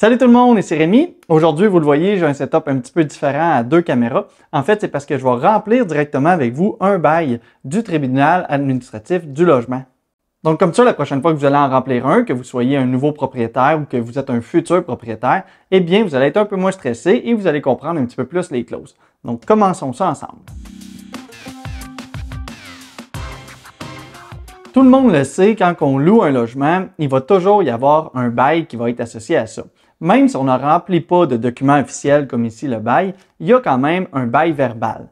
Salut tout le monde, c'est Rémi. Aujourd'hui, vous le voyez, j'ai un setup un petit peu différent à deux caméras. En fait, c'est parce que je vais remplir directement avec vous un bail du tribunal administratif du logement. Donc comme ça, la prochaine fois que vous allez en remplir un, que vous soyez un nouveau propriétaire ou que vous êtes un futur propriétaire, eh bien, vous allez être un peu moins stressé et vous allez comprendre un petit peu plus les clauses. Donc commençons ça ensemble. Tout le monde le sait, quand on loue un logement, il va toujours y avoir un bail qui va être associé à ça même si on ne remplit pas de documents officiels comme ici le bail, il y a quand même un bail verbal.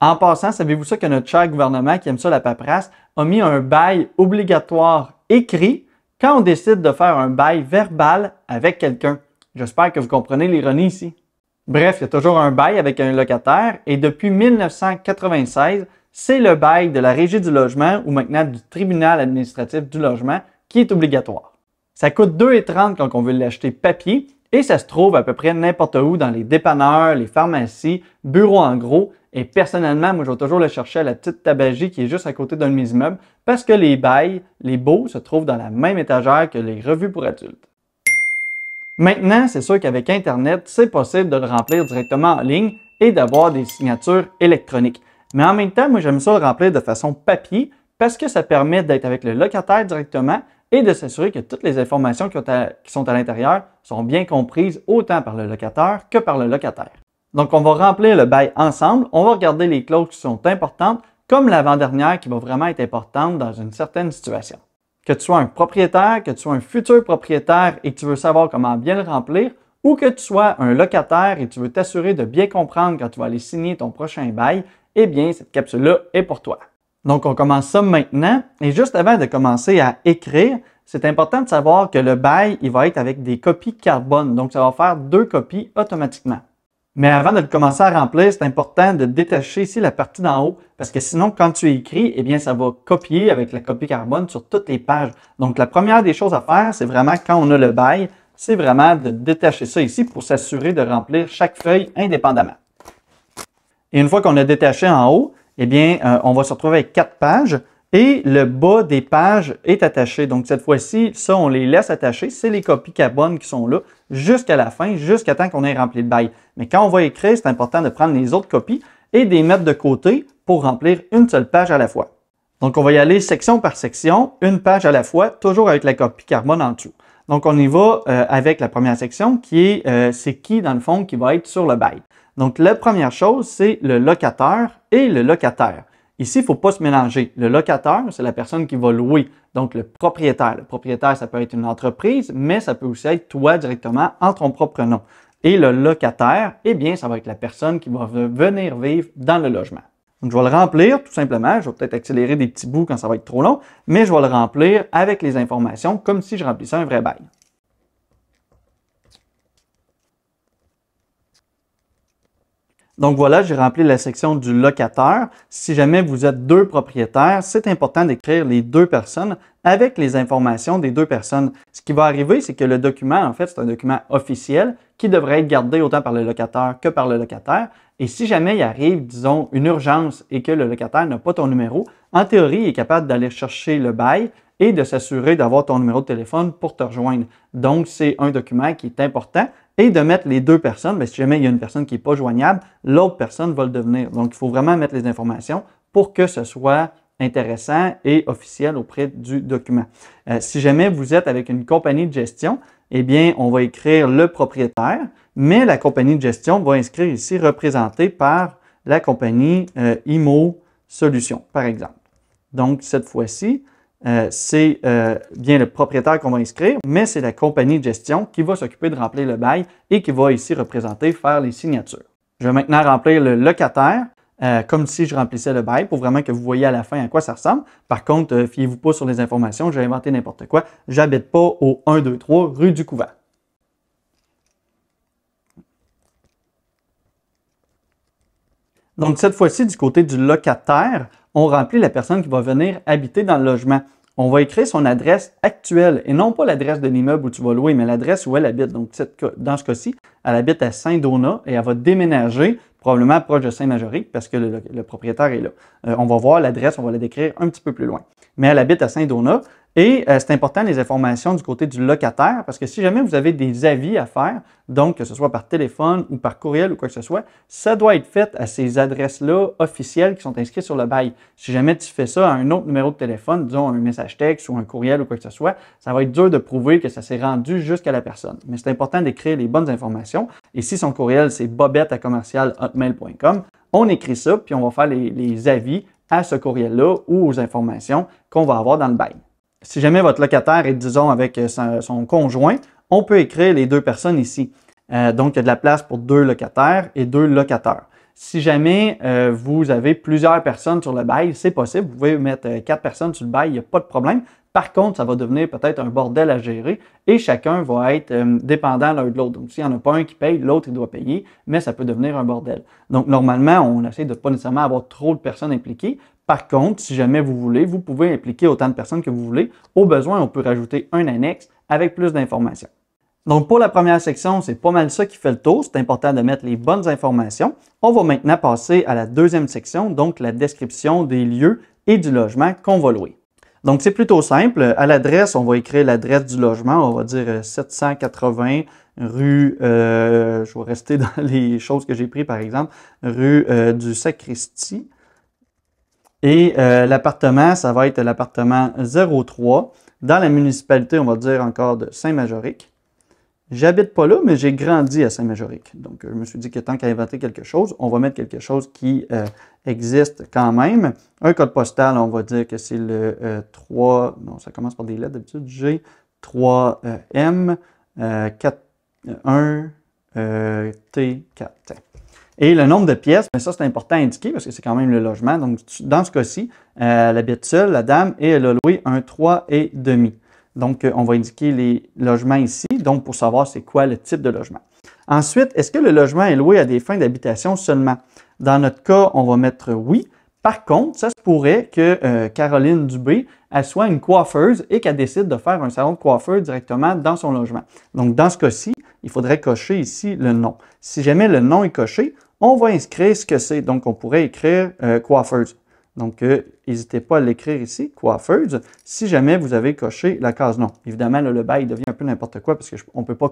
En passant, savez-vous ça que notre cher gouvernement qui aime ça la paperasse a mis un bail obligatoire écrit quand on décide de faire un bail verbal avec quelqu'un. J'espère que vous comprenez l'ironie ici. Bref, il y a toujours un bail avec un locataire et depuis 1996, c'est le bail de la Régie du logement ou maintenant du tribunal administratif du logement qui est obligatoire. Ça coûte 2,30 quand on veut l'acheter papier et ça se trouve à peu près n'importe où dans les dépanneurs, les pharmacies, bureaux en gros. Et personnellement, moi, je vais toujours le chercher à la petite tabagie qui est juste à côté d'un de mes immeubles parce que les bails, les beaux, se trouvent dans la même étagère que les revues pour adultes. Maintenant, c'est sûr qu'avec Internet, c'est possible de le remplir directement en ligne et d'avoir des signatures électroniques. Mais en même temps, moi, j'aime ça le remplir de façon papier parce que ça permet d'être avec le locataire directement et de s'assurer que toutes les informations qui, sont à l'intérieur sont bien comprises autant par le locataire que par le locataire. Donc, on va remplir le bail ensemble. On va regarder les clauses qui sont importantes, comme l'avant-dernière qui va vraiment être importante dans une certaine situation. Que tu sois un propriétaire, que tu sois un futur propriétaire et que tu veux savoir comment bien le remplir, ou que tu sois un locataire et tu veux t'assurer de bien comprendre quand tu vas aller signer ton prochain bail, eh bien, cette capsule-là est pour toi. Donc, on commence ça maintenant. Et juste avant de commencer à écrire, c'est important de savoir que le bail, il va être avec des copies carbone. Donc, ça va faire deux copies automatiquement. Mais avant de commencer à remplir, c'est important de détacher ici la partie d'en haut parce que sinon, quand tu écris, eh bien, ça va copier avec la copie carbone sur toutes les pages. Donc, la première des choses à faire, c'est vraiment quand on a le bail, c'est vraiment de détacher ça ici pour s'assurer de remplir chaque feuille indépendamment. Et une fois qu'on a détaché en haut, eh bien, euh, on va se retrouver avec quatre pages et le bas des pages est attaché. Donc, cette fois-ci, ça, on les laisse attachés. C'est les copies carbone qui sont là jusqu'à la fin, jusqu'à temps qu'on ait rempli le bail. Mais quand on va écrire, c'est important de prendre les autres copies et de les mettre de côté pour remplir une seule page à la fois. Donc, on va y aller section par section, une page à la fois, toujours avec la copie carbone en dessous. Donc, on y va euh, avec la première section qui est euh, c'est qui, dans le fond, qui va être sur le bail. Donc, la première chose, c'est le locataire et le locataire. Ici, il ne faut pas se mélanger. Le locataire, c'est la personne qui va louer, donc le propriétaire. Le propriétaire, ça peut être une entreprise, mais ça peut aussi être toi directement en ton propre nom. Et le locataire, eh bien, ça va être la personne qui va venir vivre dans le logement. Donc, je vais le remplir tout simplement. Je vais peut-être accélérer des petits bouts quand ça va être trop long, mais je vais le remplir avec les informations comme si je remplissais un vrai bail. Donc voilà, j'ai rempli la section du locataire. Si jamais vous êtes deux propriétaires, c'est important d'écrire les deux personnes avec les informations des deux personnes. Ce qui va arriver, c'est que le document, en fait, c'est un document officiel qui devrait être gardé autant par le locataire que par le locataire. Et si jamais il arrive, disons, une urgence et que le locataire n'a pas ton numéro, en théorie, il est capable d'aller chercher le bail et de s'assurer d'avoir ton numéro de téléphone pour te rejoindre. Donc, c'est un document qui est important et de mettre les deux personnes. Mais ben, si jamais il y a une personne qui n'est pas joignable, l'autre personne va le devenir. Donc, il faut vraiment mettre les informations pour que ce soit intéressant et officiel auprès du document. Euh, si jamais vous êtes avec une compagnie de gestion, eh bien, on va écrire le propriétaire, mais la compagnie de gestion va inscrire ici représenté par la compagnie euh, IMO Solutions, par exemple. Donc, cette fois-ci, euh, c'est bien le propriétaire qu'on va inscrire, mais c'est la compagnie de gestion qui va s'occuper de remplir le bail et qui va ici représenter, faire les signatures. Je vais maintenant remplir le locataire euh, comme si je remplissais le bail pour vraiment que vous voyez à la fin à quoi ça ressemble. Par contre, euh, fiez-vous pas sur les informations, j'ai inventé n'importe quoi. J'habite pas au 1, 2, rue du Couvent. Donc, cette fois-ci, du côté du locataire, on remplit la personne qui va venir habiter dans le logement. On va écrire son adresse actuelle et non pas l'adresse de l'immeuble où tu vas louer, mais l'adresse où elle habite. Donc, dans ce cas-ci, elle habite à Saint-Donat et elle va déménager probablement proche de Saint-Majorique parce que le, propriétaire est là. Euh, on va voir l'adresse, on va la décrire un petit peu plus loin. Mais elle habite à Saint-Donat et euh, c'est important les informations du côté du locataire parce que si jamais vous avez des avis à faire, donc que ce soit par téléphone ou par courriel ou quoi que ce soit, ça doit être fait à ces adresses-là officielles qui sont inscrites sur le bail. Si jamais tu fais ça à un autre numéro de téléphone, disons un message texte ou un courriel ou quoi que ce soit, ça va être dur de prouver que ça s'est rendu jusqu'à la personne. Mais c'est important d'écrire les bonnes informations. Et si son courriel c'est bobette on écrit ça puis on va faire les avis à ce courriel-là ou aux informations qu'on va avoir dans le bail si jamais votre locataire est, disons, avec euh, son conjoint, on peut écrire les deux personnes ici. Euh, donc, il y a de la place pour deux locataires et deux locataires. Si jamais euh, vous avez plusieurs personnes sur le bail, c'est possible. Vous pouvez mettre quatre personnes sur le bail, il n'y a pas de problème. Par contre, ça va devenir peut-être un bordel à gérer et chacun va être euh, dépendant l'un de l'autre. Donc, s'il n'y en a pas un qui paye, l'autre, doit payer, mais ça peut devenir un bordel. Donc, normalement, on essaie de pas nécessairement avoir trop de personnes impliquées. Par contre, si jamais vous voulez, vous pouvez impliquer autant de personnes que vous voulez. Au besoin, on peut rajouter un annexe avec plus d'informations. Donc, pour la première section, c'est pas mal ça qui fait le tour. C'est important de mettre les bonnes informations. On va maintenant passer à la deuxième section, donc la description des lieux et du logement qu'on va louer. Donc, c'est plutôt simple. À l'adresse, on va écrire l'adresse du logement. On va dire 780 euh, rue, euh, je vais rester dans les choses que j'ai prises, par exemple, rue euh, du Sacristi. Et l'appartement, ça va être l'appartement 03 dans la municipalité, on va dire encore de Saint-Majorique. J'habite pas là, mais j'ai grandi à saint majorique Donc, euh, je me suis dit que tant qu'à inventer quelque chose, on va mettre quelque chose qui euh, existe quand même. Un code postal, on va dire que c'est le 3, euh, non, ça commence par des lettres d'habitude, G, 3M, 4, 1, T4. Et le nombre de pièces, mais ça c'est important à indiquer parce que c'est quand même le logement. Donc, dans ce cas-ci, elle habite seule, la dame, et elle a loué un demi. Donc, on va indiquer les logements ici donc pour savoir c'est quoi le type de logement. Ensuite, est-ce que le logement est loué à des fins d'habitation seulement? Dans notre cas, on va mettre oui. Par contre, ça se pourrait que euh, Caroline Dubé soit une coiffeuse et qu'elle décide de faire un salon de coiffeur directement dans son logement. Donc, dans ce cas-ci, il faudrait cocher ici le nom. Si jamais le nom est coché, on va inscrire ce que c'est. Donc, on pourrait écrire euh, coiffeuse. Donc, euh, n'hésitez pas à l'écrire ici, coiffeuse, si jamais vous avez coché la case non. Évidemment, le bail devient un peu n'importe quoi parce qu'on ne peut pas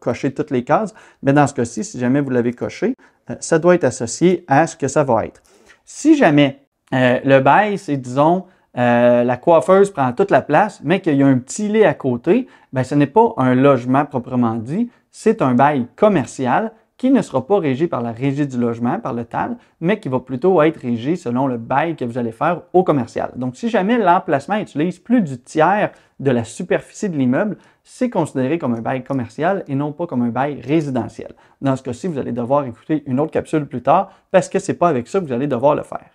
cocher toutes les cases, mais dans ce cas-ci, si jamais vous l'avez coché, euh, ça doit être associé à ce que ça va être. Si jamais euh, le bail, c'est disons, la coiffeuse prend toute la place, mais qu'il y a un petit lit à côté, ben, ce n'est pas un logement proprement dit, c'est un bail commercial qui ne sera pas régi par la régie du logement, par le TAL, mais qui va plutôt être régi selon le bail que vous allez faire au commercial. Donc, si jamais l'emplacement utilise plus du tiers de la superficie de l'immeuble, c'est considéré comme un bail commercial et non pas comme un bail résidentiel. Dans ce cas-ci, vous allez devoir écouter une autre capsule plus tard parce que ce n'est pas avec ça que vous allez devoir le faire.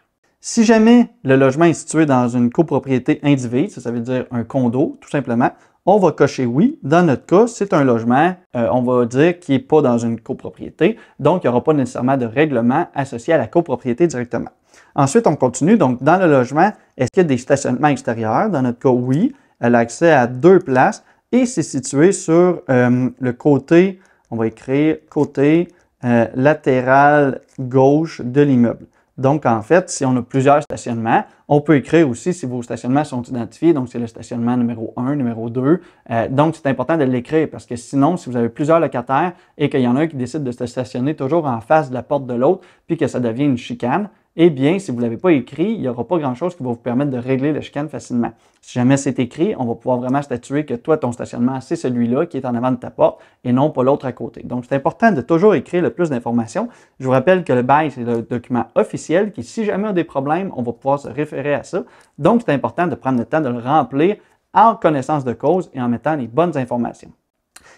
Si jamais le logement est situé dans une copropriété individuelle, ça veut dire un condo, tout simplement, on va cocher oui. Dans notre cas, c'est un logement, euh, on va dire, qui n'est pas dans une copropriété. Donc, il n'y aura pas nécessairement de règlement associé à la copropriété directement. Ensuite, on continue. Donc, dans le logement, est-ce qu'il y a des stationnements extérieurs? Dans notre cas, oui. Elle a accès à deux places et c'est situé sur euh, le côté, on va écrire côté euh, latéral gauche de l'immeuble. Donc, en fait, si on a plusieurs stationnements, on peut écrire aussi si vos stationnements sont identifiés, donc c'est le stationnement numéro 1, numéro 2. Euh, donc, c'est important de l'écrire parce que sinon, si vous avez plusieurs locataires et qu'il y en a un qui décide de se stationner toujours en face de la porte de l'autre, puis que ça devient une chicane, eh bien, si vous ne l'avez pas écrit, il n'y aura pas grand-chose qui va vous permettre de régler le chicane facilement. Si jamais c'est écrit, on va pouvoir vraiment statuer que toi, ton stationnement, c'est celui-là qui est en avant de ta porte et non pas l'autre à côté. Donc, c'est important de toujours écrire le plus d'informations. Je vous rappelle que le bail, c'est le document officiel qui, si jamais on a des problèmes, on va pouvoir se référer à ça. Donc, c'est important de prendre le temps de le remplir en connaissance de cause et en mettant les bonnes informations.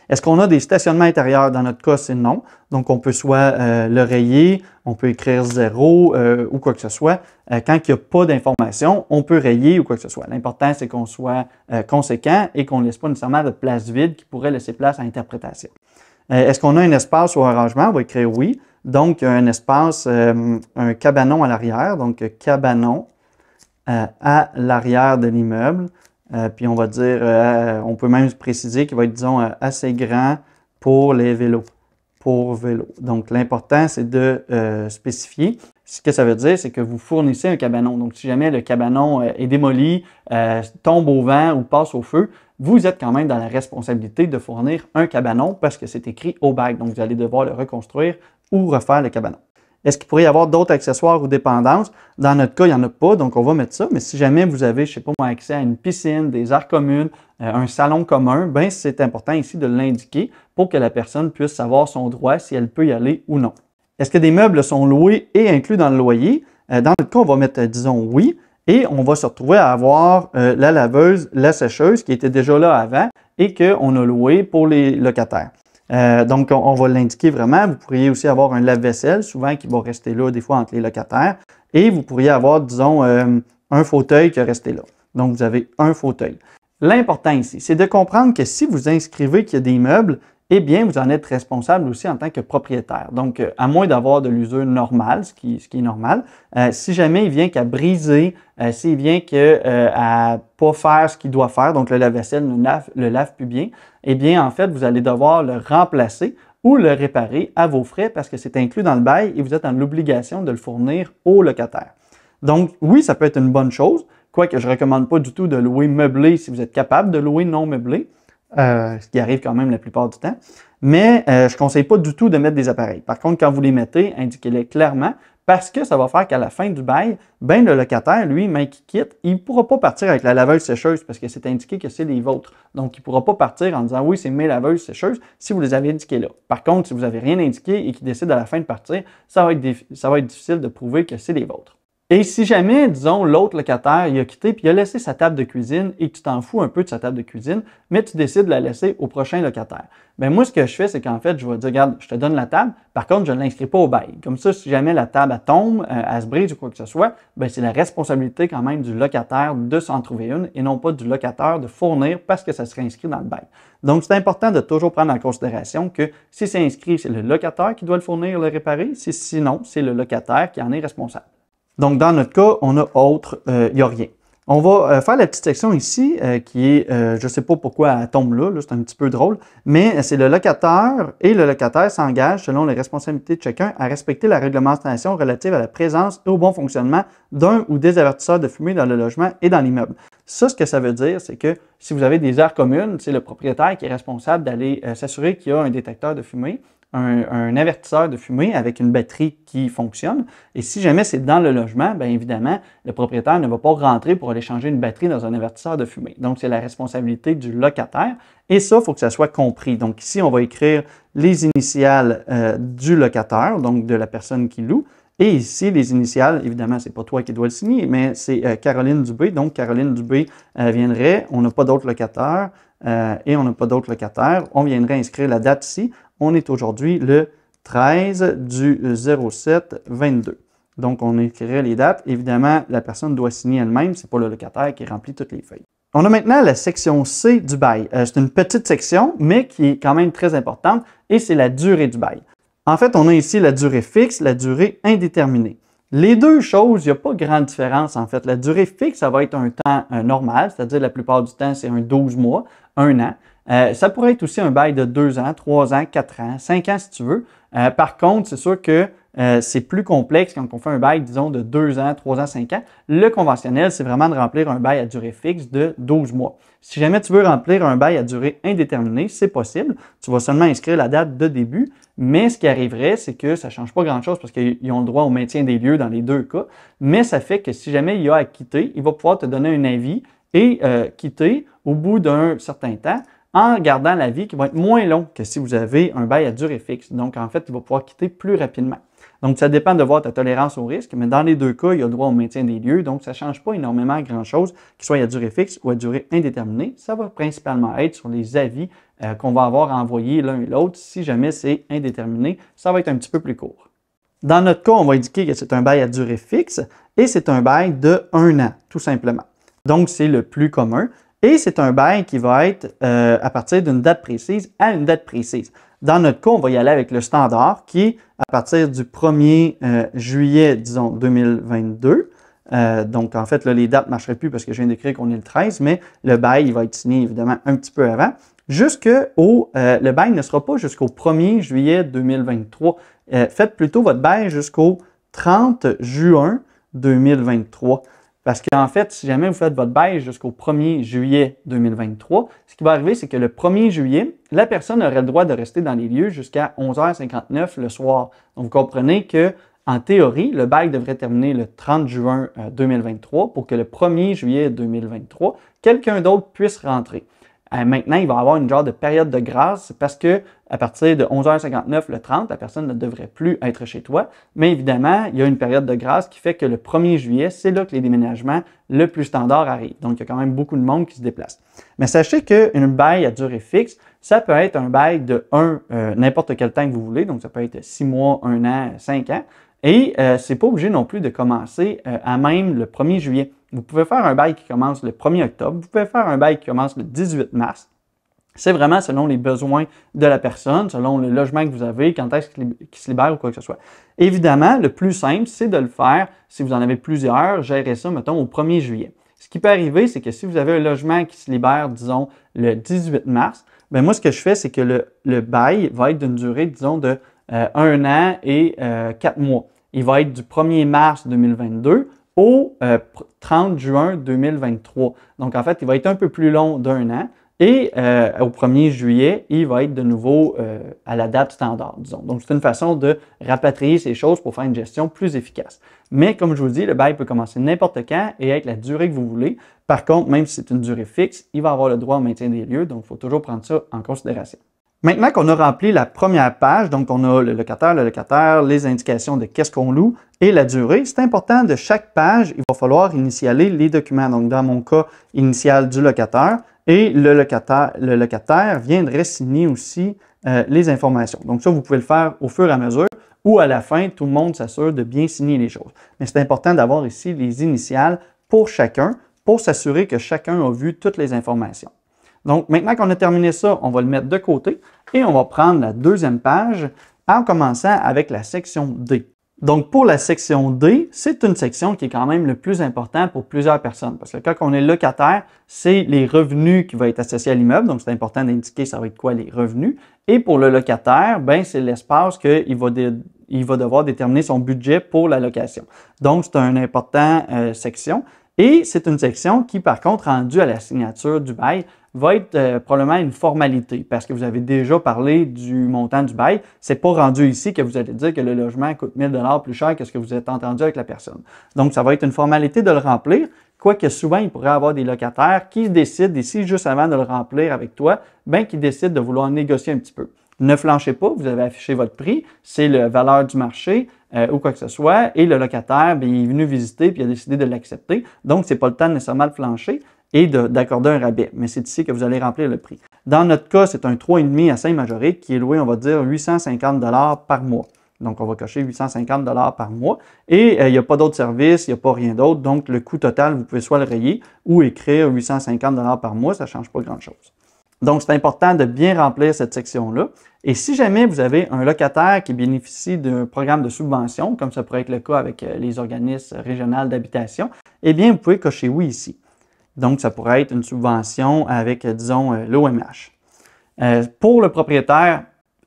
Est-ce qu'on a des stationnements intérieurs? Dans notre cas, c'est non. Donc, on peut soit euh, le rayer, on peut écrire zéro euh, ou quoi que ce soit. Euh, quand il n'y a pas d'information, on peut rayer ou quoi que ce soit. L'important, c'est qu'on soit conséquent et qu'on ne laisse pas nécessairement de place vide qui pourrait laisser place à interprétation. Est-ce qu'on a un espace ou un rangement? On va écrire oui. Donc, un espace, un cabanon à l'arrière. Donc, cabanon à l'arrière de l'immeuble. Euh, puis on va dire, euh, on peut même préciser qu'il va être, disons, euh, assez grand pour les vélos, pour vélo. Donc l'important, c'est de spécifier. Ce que ça veut dire, c'est que vous fournissez un cabanon. Donc si jamais le cabanon est démoli, tombe au vent ou passe au feu, vous êtes quand même dans la responsabilité de fournir un cabanon parce que c'est écrit au bac. Donc vous allez devoir le reconstruire ou refaire le cabanon. Est-ce qu'il pourrait y avoir d'autres accessoires ou dépendances? Dans notre cas, il n'y en a pas, donc on va mettre ça. Mais si jamais vous avez, je ne sais pas moi, accès à une piscine, des arts communes, euh, un salon commun, ben c'est important ici de l'indiquer pour que la personne puisse savoir son droit, si elle peut y aller ou non. Est-ce que des meubles sont loués et inclus dans le loyer? Euh, dans notre cas, on va mettre, euh, disons, oui. Et on va se retrouver à avoir la laveuse, la sécheuse qui était déjà là avant et qu'on a loué pour les locataires. Euh, donc, on, va l'indiquer vraiment. Vous pourriez aussi avoir un lave-vaisselle, souvent qui va rester là, des fois, entre les locataires. Et vous pourriez avoir, disons, euh, un fauteuil qui est resté là. Donc, vous avez un fauteuil. L'important ici, c'est de comprendre que si vous inscrivez qu'il y a des meubles, eh bien, vous en êtes responsable aussi en tant que propriétaire. Donc, euh, à moins d'avoir de l'usure normale, ce qui, est normal, euh, si jamais il vient qu'à briser, euh, s'il vient qu'à ne pas faire ce qu'il doit faire, donc le lave-vaisselle ne le lave plus bien, eh bien, en fait, vous allez devoir le remplacer ou le réparer à vos frais parce que c'est inclus dans le bail et vous êtes en l'obligation de le fournir au locataire. Donc, oui, ça peut être une bonne chose, quoique je ne recommande pas du tout de louer meublé si vous êtes capable de louer non meublé. Euh, ce qui arrive quand même la plupart du temps. Mais euh, je ne conseille pas du tout de mettre des appareils. Par contre, quand vous les mettez, indiquez-les clairement parce que ça va faire qu'à la fin du bail, ben le locataire, lui, même qui quitte, il ne pourra pas partir avec la laveuse sécheuse parce que c'est indiqué que c'est les vôtres. Donc, il ne pourra pas partir en disant oui, c'est mes laveuses sécheuses si vous les avez indiquées là. Par contre, si vous n'avez rien indiqué et qu'il décide à la fin de partir, ça va être, ça va être difficile de prouver que c'est les vôtres. Et si jamais, disons, l'autre locataire, il a quitté, puis il a laissé sa table de cuisine et que tu t'en fous un peu de sa table de cuisine, mais tu décides de la laisser au prochain locataire. Ben, moi, ce que je fais, c'est qu'en fait, je vais dire, regarde, je te donne la table, par contre, je ne l'inscris pas au bail. Comme ça, si jamais la table tombe, euh, elle se brise ou quoi que ce soit, ben, c'est la responsabilité quand même du locataire de s'en trouver une et non pas du locataire de fournir parce que ça serait inscrit dans le bail. Donc, c'est important de toujours prendre en considération que si c'est inscrit, c'est le locataire qui doit le fournir, le réparer. Si sinon, c'est le locataire qui en est responsable. Donc, dans notre cas, on a autre, il euh, n'y a rien. On va euh, faire la petite section ici euh, qui est, je ne sais pas pourquoi elle tombe là, c'est un petit peu drôle, mais c'est le locataire et le locataire s'engage, selon les responsabilités de chacun, à respecter la réglementation relative à la présence et au bon fonctionnement d'un ou des avertisseurs de fumée dans le logement et dans l'immeuble. Ça, ce que ça veut dire, c'est que si vous avez des aires communes, c'est le propriétaire qui est responsable d'aller s'assurer qu'il y a un détecteur de fumée un, avertisseur de fumée avec une batterie qui fonctionne. Et si jamais c'est dans le logement, bien évidemment, le propriétaire ne va pas rentrer pour aller changer une batterie dans un avertisseur de fumée. Donc, c'est la responsabilité du locataire. Et ça, il faut que ça soit compris. Donc, ici, on va écrire les initiales euh, du locataire, donc de la personne qui loue. Et ici, les initiales, évidemment, c'est pas toi qui dois le signer, mais c'est euh, Caroline Dubé. Donc, Caroline Dubé euh, viendrait, on n'a pas d'autres locataires et on n'a pas d'autres locataires. On viendrait inscrire la date ici on est aujourd'hui le 13 du 07 22. Donc, on écrirait les dates. Évidemment, la personne doit signer elle-même. Ce n'est pas le locataire qui remplit toutes les feuilles. On a maintenant la section C du bail. Euh, c'est une petite section, mais qui est quand même très importante, et c'est la durée du bail. En fait, on a ici la durée fixe, la durée indéterminée. Les deux choses, il n'y a pas grande différence en fait. La durée fixe, ça va être un temps euh, normal, c'est-à-dire la plupart du temps, c'est un 12 mois, un an. Euh, ça pourrait être aussi un bail de 2 ans, 3 ans, 4 ans, 5 ans si tu veux. Euh, par contre, c'est sûr que euh, c'est plus complexe quand on fait un bail, disons, de 2 ans, 3 ans, 5 ans. Le conventionnel, c'est vraiment de remplir un bail à durée fixe de 12 mois. Si jamais tu veux remplir un bail à durée indéterminée, c'est possible. Tu vas seulement inscrire la date de début, mais ce qui arriverait, c'est que ça ne change pas grand-chose parce qu'ils ont le droit au maintien des lieux dans les deux cas. Mais ça fait que si jamais il y a à quitter, il va pouvoir te donner un avis et quitter au bout d'un certain temps en gardant la vie qui va être moins long que si vous avez un bail à durée fixe. Donc, en fait, il va pouvoir quitter plus rapidement. Donc, ça dépend de voir ta tolérance au risque, mais dans les deux cas, il y a droit au maintien des lieux, donc ça ne change pas énormément grand-chose, qu'il soit à durée fixe ou à durée indéterminée. Ça va principalement être sur les avis euh, qu'on va avoir à envoyer l'un et l'autre. Si jamais c'est indéterminé, ça va être un petit peu plus court. Dans notre cas, on va indiquer que c'est un bail à durée fixe et c'est un bail de un an, tout simplement. Donc, c'est le plus commun. Et c'est un bail qui va être euh, à partir d'une date précise à une date précise. Dans notre cas, on va y aller avec le standard qui est à partir du 1er euh, juillet, disons, 2022. Euh, donc, en fait, là, les dates ne marcheraient plus parce que je viens d'écrire qu'on est le 13, mais le bail, il va être signé évidemment un petit peu avant. Jusqu'au, le bail ne sera pas jusqu'au 1er juillet 2023. faites plutôt votre bail jusqu'au 30 juin 2023. Parce qu'en fait, si jamais vous faites votre bail jusqu'au 1er juillet 2023, ce qui va arriver, c'est que le 1er juillet, la personne aurait le droit de rester dans les lieux jusqu'à 11h59 le soir. Donc, vous comprenez que, en théorie, le bail devrait terminer le 30 juin 2023 euh, pour que le 1er juillet 2023, quelqu'un d'autre puisse rentrer. Euh, maintenant, il va y avoir une genre de période de grâce parce que à partir de 11h59 le 30, la personne ne devrait plus être chez toi. Mais évidemment, il y a une période de grâce qui fait que le 1er juillet, c'est là que les déménagements le plus standard arrivent. Donc, il y a quand même beaucoup de monde qui se déplace. Mais sachez qu'une bail à durée fixe, ça peut être un bail de 1, euh, n'importe quel temps que vous voulez. Donc, ça peut être 6 mois, 1 an, 5 ans. Et euh, c'est pas obligé non plus de commencer euh, à même le 1er juillet. Vous pouvez faire un bail qui commence le 1er octobre, vous pouvez faire un bail qui commence le 18 mars. C'est vraiment selon les besoins de la personne, selon le logement que vous avez, quand est-ce qu'il se libère ou quoi que ce soit. Évidemment, le plus simple, c'est de le faire, si vous en avez plusieurs, gérer ça, mettons, au 1er juillet. Ce qui peut arriver, c'est que si vous avez un logement qui se libère, disons, le 18 mars, bien moi, ce que je fais, c'est que le, bail va être d'une durée, disons, de 1 euh, an et 4 euh, quatre mois. Il va être du 1er mars 2022 au 30 euh, juin 2023. Donc, en fait, il va être un peu plus long d'un an. Et euh, au 1er juillet, il va être de nouveau euh, à la date standard, disons. Donc, c'est une façon de rapatrier ces choses pour faire une gestion plus efficace. Mais comme je vous dis, le bail peut commencer n'importe quand et être la durée que vous voulez. Par contre, même si c'est une durée fixe, il va avoir le droit au maintien des lieux. Donc, il faut toujours prendre ça en considération. Maintenant qu'on a rempli la première page, donc on a le locataire, le locataire, les indications de qu'est-ce qu'on loue et la durée, c'est important de chaque page, il va falloir initialer les documents. Donc dans mon cas, initial du locataire et le locataire, le locataire viendrait signer aussi euh, les informations. Donc ça, vous pouvez le faire au fur et à mesure ou à la fin, tout le monde s'assure de bien signer les choses. Mais c'est important d'avoir ici les initiales pour chacun pour s'assurer que chacun a vu toutes les informations. Donc, maintenant qu'on a terminé ça, on va le mettre de côté et on va prendre la deuxième page en commençant avec la section D. Donc, pour la section D, c'est une section qui est quand même le plus important pour plusieurs personnes. Parce que quand on est locataire, c'est les revenus qui vont être associés à l'immeuble. Donc, c'est important d'indiquer ça va être quoi les revenus. Et pour le locataire, ben, c'est l'espace qu'il va, va devoir déterminer son budget pour la location. Donc, c'est une importante euh, section. Et c'est une section qui, par contre, rendue à la signature du bail, va être euh, probablement une formalité parce que vous avez déjà parlé du montant du bail. C'est pas rendu ici que vous allez dire que le logement coûte 1000 dollars plus cher que ce que vous êtes entendu avec la personne. Donc ça va être une formalité de le remplir. Quoique souvent, il pourrait y avoir des locataires qui décident ici, juste avant de le remplir avec toi, ben, qui décident de vouloir négocier un petit peu. Ne flanchez pas, vous avez affiché votre prix, c'est la valeur du marché, euh, ou quoi que ce soit, et le locataire, ben il est venu visiter puis a décidé de l'accepter. Donc, c'est pas le temps nécessairement de flancher, et d'accorder un rabais. Mais c'est ici que vous allez remplir le prix. Dans notre cas, c'est un 3,5 à 5 majorique qui est loué, on va dire, 850 par mois. Donc, on va cocher 850 par mois. Et euh, il n'y a pas d'autres services, il n'y a pas rien d'autre. Donc, le coût total, vous pouvez soit le rayer ou écrire 850 par mois. Ça ne change pas grand-chose. Donc, c'est important de bien remplir cette section-là. Et si jamais vous avez un locataire qui bénéficie d'un programme de subvention, comme ça pourrait être le cas avec euh, les organismes régionaux d'habitation, eh bien, vous pouvez cocher oui ici. Donc, ça pourrait être une subvention avec, euh, disons, euh, l'OMH. Euh, pour le propriétaire,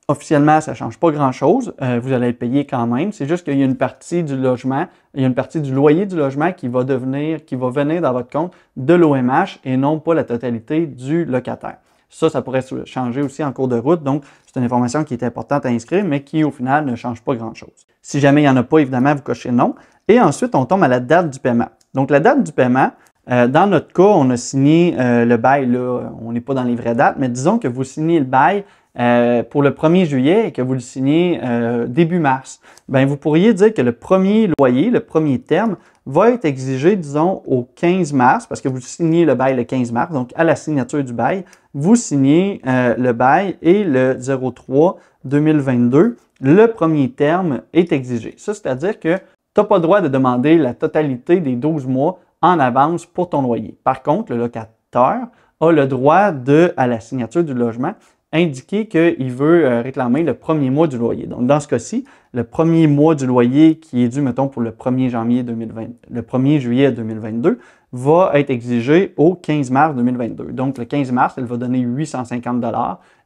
officiellement, ça ne change pas grand-chose. vous allez être payé quand même. C'est juste qu'il y a une partie du logement, il y a une partie du loyer du logement qui va devenir, qui va venir dans votre compte de l'OMH et non pas la totalité du locataire. Ça, ça pourrait changer aussi en cours de route. Donc, c'est une information qui est importante à inscrire, mais qui, au final, ne change pas grand-chose. Si jamais il n'y en a pas, évidemment, vous cochez non. Et ensuite, on tombe à la date du paiement. Donc, la date du paiement, euh, dans notre cas, on a signé euh, le bail, là, on n'est pas dans les vraies dates, mais disons que vous signez le bail euh, pour le 1er juillet et que vous le signez début mars. Ben, vous pourriez dire que le premier loyer, le premier terme, va être exigé, disons, au 15 mars, parce que vous signez le bail le 15 mars, donc à la signature du bail, vous signez le bail et le 03 2022, le premier terme est exigé. Ça, c'est-à-dire que tu n'as pas le droit de demander la totalité des 12 mois en avance pour ton loyer. Par contre, le locataire a le droit de, à la signature du logement, indiquer qu'il veut euh, réclamer le premier mois du loyer. Donc, dans ce cas-ci, le premier mois du loyer qui est dû, mettons, pour le 1er janvier 2020, le 1er juillet 2022, va être exigé au 15 mars 2022. Donc, le 15 mars, elle va donner 850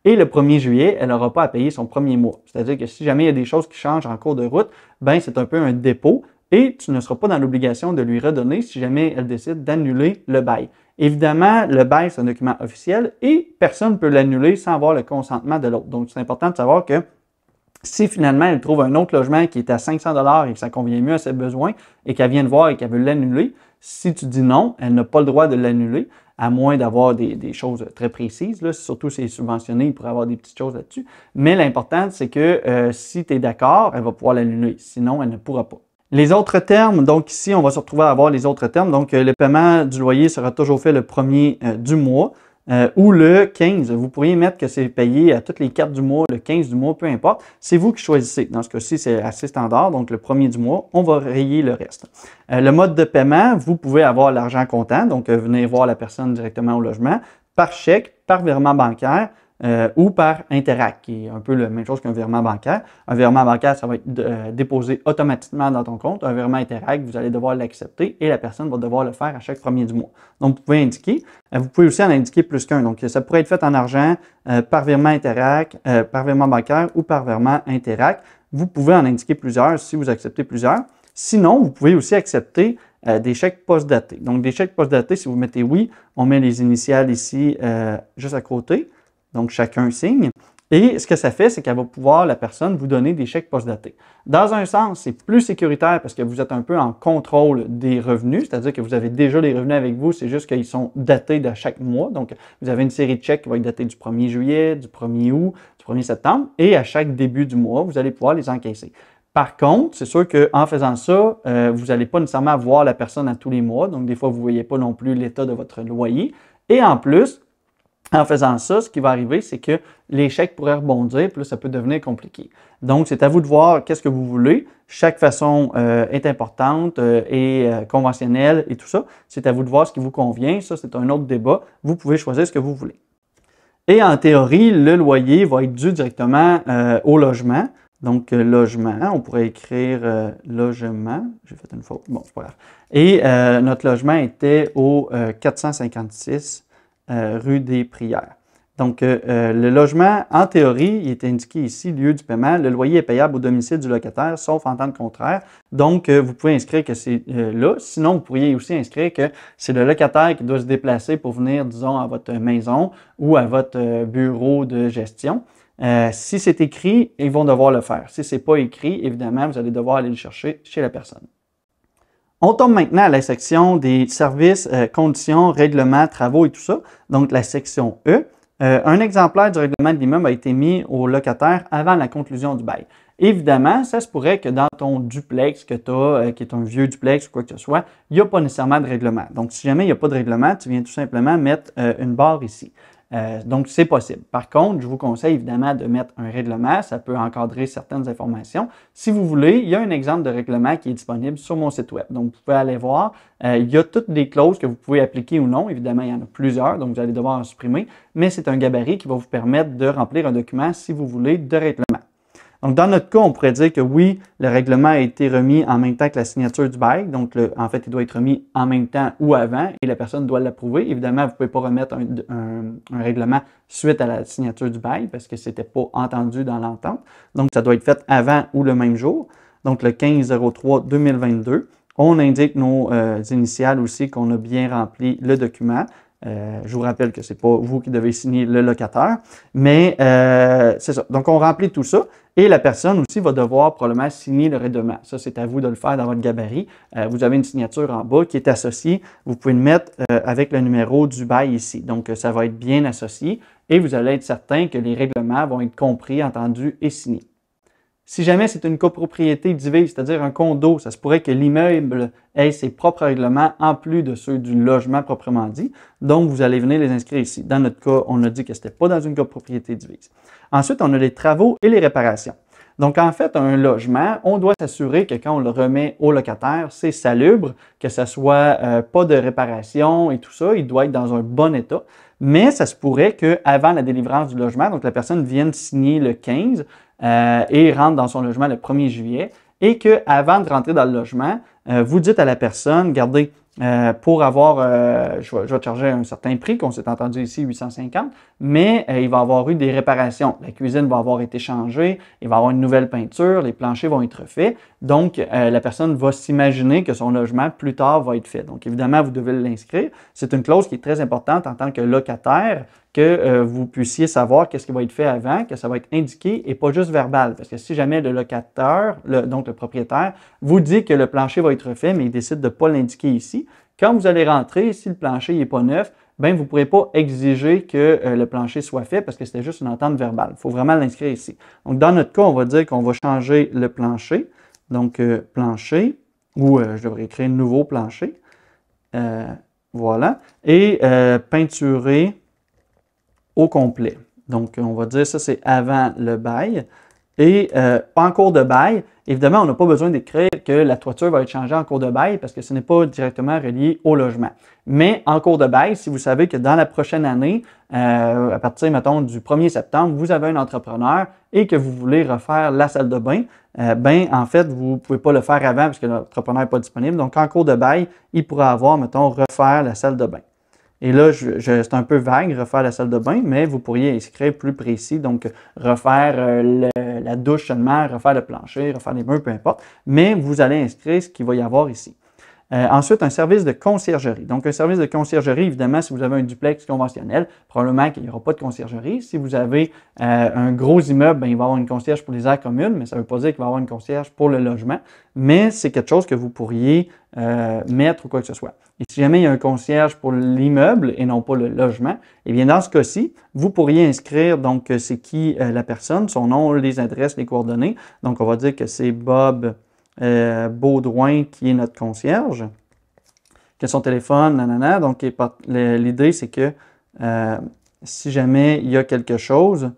et le 1er juillet, elle n'aura pas à payer son premier mois. C'est-à-dire que si jamais il y a des choses qui changent en cours de route, ben, c'est un peu un dépôt et tu ne seras pas dans l'obligation de lui redonner si jamais elle décide d'annuler le bail. Évidemment, le bail, c'est un document officiel et personne ne peut l'annuler sans avoir le consentement de l'autre. Donc, c'est important de savoir que si finalement elle trouve un autre logement qui est à 500 dollars et que ça convient mieux à ses besoins et qu'elle vient de voir et qu'elle veut l'annuler, si tu dis non, elle n'a pas le droit de l'annuler, à moins d'avoir des, choses très précises. Là. Surtout si subventionné, est il pourrait avoir des petites choses là-dessus. Mais l'important, c'est que euh, si tu es d'accord, elle va pouvoir l'annuler. Sinon, elle ne pourra pas. Les autres termes, donc ici, on va se retrouver à avoir les autres termes. Donc, euh, le paiement du loyer sera toujours fait le premier euh, du mois euh, ou le 15. Vous pourriez mettre que c'est payé à toutes les cartes du mois, le 15 du mois, peu importe. C'est vous qui choisissez. Dans ce cas-ci, c'est assez standard. Donc, le premier du mois, on va rayer le reste. le mode de paiement, vous pouvez avoir l'argent comptant. Donc, venez voir la personne directement au logement par chèque, par virement bancaire euh, ou par Interac, qui est un peu la même chose qu'un virement bancaire. Un virement bancaire, ça va être euh, déposé automatiquement dans ton compte. Un virement Interac, vous allez devoir l'accepter et la personne va devoir le faire à chaque premier du mois. Donc, vous pouvez indiquer. Euh, vous pouvez aussi en indiquer plus qu'un. Donc, ça pourrait être fait en argent, par virement Interac, par virement bancaire ou par virement Interac. Vous pouvez en indiquer plusieurs si vous acceptez plusieurs. Sinon, vous pouvez aussi accepter des chèques post-datés. Donc, des chèques post-datés, si vous mettez oui, on met les initiales ici juste à côté. Donc, chacun signe. Et ce que ça fait, c'est qu'elle va pouvoir, la personne, vous donner des chèques post-datés. Dans un sens, c'est plus sécuritaire parce que vous êtes un peu en contrôle des revenus, c'est-à-dire que vous avez déjà les revenus avec vous, c'est juste qu'ils sont datés de chaque mois. Donc, vous avez une série de chèques qui va être datée du 1er juillet, du 1er août, du 1er septembre, et à chaque début du mois, vous allez pouvoir les encaisser. Par contre, c'est sûr qu'en faisant ça, euh, vous n'allez pas nécessairement voir la personne à tous les mois, donc des fois, vous ne voyez pas non plus l'état de votre loyer. Et en plus, en faisant ça, ce qui va arriver, c'est que l'échec pourrait rebondir, puis ça peut devenir compliqué. Donc, c'est à vous de voir qu'est-ce que vous voulez. Chaque façon euh, est importante euh, et euh, conventionnelle et tout ça. C'est à vous de voir ce qui vous convient. Ça, c'est un autre débat. Vous pouvez choisir ce que vous voulez. Et en théorie, le loyer va être dû directement au logement. Donc, logement, on pourrait écrire logement. J'ai fait une faute. Bon, c'est pas grave. Et notre logement était au 456 euh, rue des Prières. Donc, euh, euh, le logement, en théorie, il est indiqué ici, lieu du paiement. Le loyer est payable au domicile du locataire, sauf en temps de contraire. Donc, vous pouvez inscrire que c'est là. Sinon, vous pourriez aussi inscrire que c'est le locataire qui doit se déplacer pour venir, disons, à votre maison ou à votre bureau de gestion. si c'est écrit, ils vont devoir le faire. Si c'est pas écrit, évidemment, vous allez devoir aller le chercher chez la personne. On tombe maintenant à la section des services, euh, conditions, règlements, travaux et tout ça, donc la section E. Euh, un exemplaire du règlement de l'immeuble a été mis au locataire avant la conclusion du bail. Évidemment, ça se pourrait que dans ton duplex que tu as, euh, qui est un vieux duplex ou quoi que ce soit, il n'y a pas nécessairement de règlement. Donc, si jamais il n'y a pas de règlement, tu viens tout simplement mettre une barre ici. Euh, donc, c'est possible. Par contre, je vous conseille évidemment de mettre un règlement. Ça peut encadrer certaines informations. Si vous voulez, il y a un exemple de règlement qui est disponible sur mon site web. Donc, vous pouvez aller voir. Euh, il y a toutes les clauses que vous pouvez appliquer ou non. Évidemment, il y en a plusieurs, donc vous allez devoir en supprimer. Mais c'est un gabarit qui va vous permettre de remplir un document, si vous voulez, de règlement. Donc, dans notre cas, on pourrait dire que oui, le règlement a été remis en même temps que la signature du bail. Donc, le, en fait, il doit être remis en même temps ou avant et la personne doit l'approuver. Évidemment, vous ne pouvez pas remettre un, règlement suite à la signature du bail parce que ce n'était pas entendu dans l'entente. Donc, ça doit être fait avant ou le même jour. Donc, le 15 2022 On indique nos euh, initiales aussi qu'on a bien rempli le document. Euh, je vous rappelle que ce n'est pas vous qui devez signer le locataire, mais euh, c'est ça. Donc, on remplit tout ça et la personne aussi va devoir probablement signer le règlement. Ça, c'est à vous de le faire dans votre gabarit. Euh, vous avez une signature en bas qui est associée. Vous pouvez le mettre avec le numéro du bail ici. Donc, ça va être bien associé et vous allez être certain que les règlements vont être compris, entendus et signés. Si jamais c'est une copropriété divise, c'est-à-dire un condo, ça se pourrait que l'immeuble ait ses propres règlements en plus de ceux du logement proprement dit. Donc, vous allez venir les inscrire ici. Dans notre cas, on a dit que ce n'était pas dans une copropriété divise. Ensuite, on a les travaux et les réparations. Donc, en fait, un logement, on doit s'assurer que quand on le remet au locataire, c'est salubre, que ce soit euh, pas de réparation et tout ça, il doit être dans un bon état. Mais ça se pourrait qu'avant la délivrance du logement, donc la personne vienne signer le 15, euh, et rentre dans son logement le 1er juillet et que avant de rentrer dans le logement, euh, vous dites à la personne, gardez euh, pour avoir, je, vais, charger un certain prix qu'on s'est entendu ici, 850, mais il va avoir eu des réparations. La cuisine va avoir été changée, il va avoir une nouvelle peinture, les planchers vont être faits. Donc, la personne va s'imaginer que son logement plus tard va être fait. Donc, évidemment, vous devez l'inscrire. C'est une clause qui est très importante en tant que locataire que euh, vous puissiez savoir qu'est-ce qui va être fait avant, que ça va être indiqué et pas juste verbal. Parce que si jamais le locataire, donc le propriétaire, vous dit que le plancher va être fait, mais il décide de ne pas l'indiquer ici, quand vous allez rentrer, si le plancher n'est pas neuf, ben vous ne pourrez pas exiger que euh, le plancher soit fait parce que c'était juste une entente verbale. Il faut vraiment l'inscrire ici. Donc, dans notre cas, on va dire qu'on va changer le plancher. Donc, euh, plancher, ou je devrais écrire nouveau plancher. voilà. Et peinturer complet. Donc, on va dire ça, c'est avant le bail. Et pas euh, en cours de bail, évidemment, on n'a pas besoin d'écrire que la toiture va être changée en cours de bail parce que ce n'est pas directement relié au logement. Mais en cours de bail, si vous savez que dans la prochaine année, euh, à partir, mettons, du 1er septembre, vous avez un entrepreneur et que vous voulez refaire la salle de bain, euh, ben, en fait, vous ne pouvez pas le faire avant parce que l'entrepreneur n'est pas disponible. Donc, en cours de bail, il pourra avoir, mettons, refaire la salle de bain. Et là, je, c'est un peu vague, refaire la salle de bain, mais vous pourriez inscrire plus précis, donc refaire euh, la douche seulement, refaire le plancher, refaire les murs, peu importe. Mais vous allez inscrire ce qu'il va y avoir ici. Euh, ensuite, un service de conciergerie. Donc, un service de conciergerie, évidemment, si vous avez un duplex conventionnel, probablement qu'il n'y aura pas de conciergerie. Si vous avez euh, un gros immeuble, ben, il va y avoir une concierge pour les aires communes, mais ça ne veut pas dire qu'il va y avoir une concierge pour le logement. Mais c'est quelque chose que vous pourriez euh, mettre ou quoi que ce soit. Et si jamais il y a un concierge pour l'immeuble et non pas le logement, eh bien, dans ce cas-ci, vous pourriez inscrire donc c'est qui la personne, son nom, les adresses, les coordonnées. Donc, on va dire que c'est Bob. Beaudouin Baudouin, qui est notre concierge, qui son téléphone, nanana. Donc, l'idée, c'est que euh, si jamais il y a quelque chose,